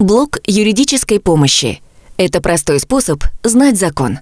Блок юридической помощи. Это простой способ знать закон.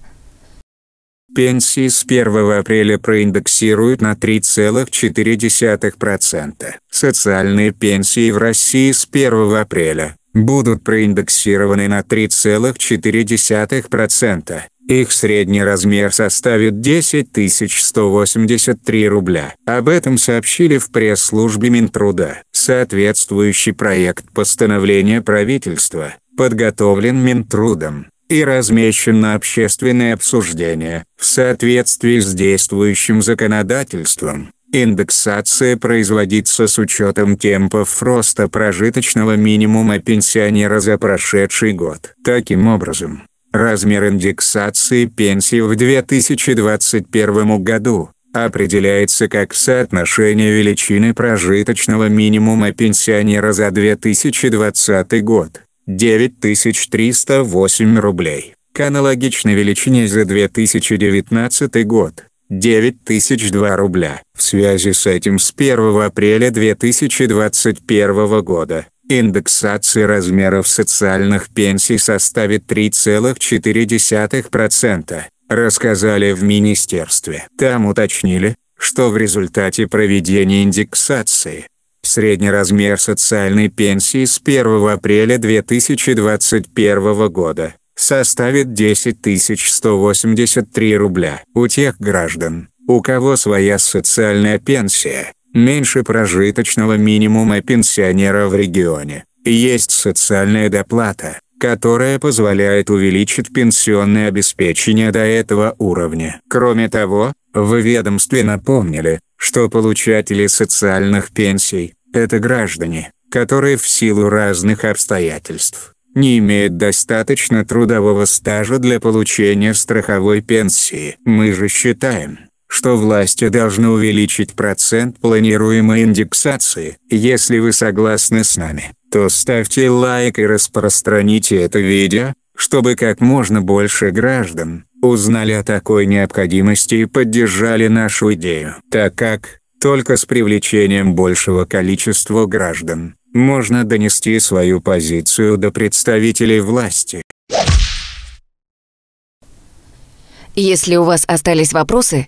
Пенсии с 1 апреля проиндексируют на 3,4%. Социальные пенсии в России с 1 апреля будут проиндексированы на 3,4%. Их средний размер составит 10 183 рубля. Об этом сообщили в пресс-службе Минтруда. Соответствующий проект постановления правительства подготовлен Минтрудом и размещен на общественное обсуждение в соответствии с действующим законодательством. Индексация производится с учетом темпов роста прожиточного минимума пенсионера за прошедший год. Таким образом, размер индексации пенсии в 2021 году определяется как соотношение величины прожиточного минимума пенсионера за 2020 год – 9308 рублей, к аналогичной величине за 2019 год – 9002 рубля. В связи с этим с 1 апреля 2021 года индексация размеров социальных пенсий составит 3,4% рассказали в министерстве. Там уточнили, что в результате проведения индексации средний размер социальной пенсии с 1 апреля 2021 года составит 10 183 рубля у тех граждан, у кого своя социальная пенсия меньше прожиточного минимума пенсионера в регионе. Есть социальная доплата которая позволяет увеличить пенсионное обеспечение до этого уровня. Кроме того, в ведомстве напомнили, что получатели социальных пенсий – это граждане, которые в силу разных обстоятельств не имеют достаточно трудового стажа для получения страховой пенсии. Мы же считаем, что власти должны увеличить процент планируемой индексации. Если вы согласны с нами, то ставьте лайк и распространите это видео, чтобы как можно больше граждан узнали о такой необходимости и поддержали нашу идею. Так как, только с привлечением большего количества граждан, можно донести свою позицию до представителей власти. Если у вас остались вопросы,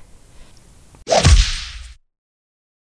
—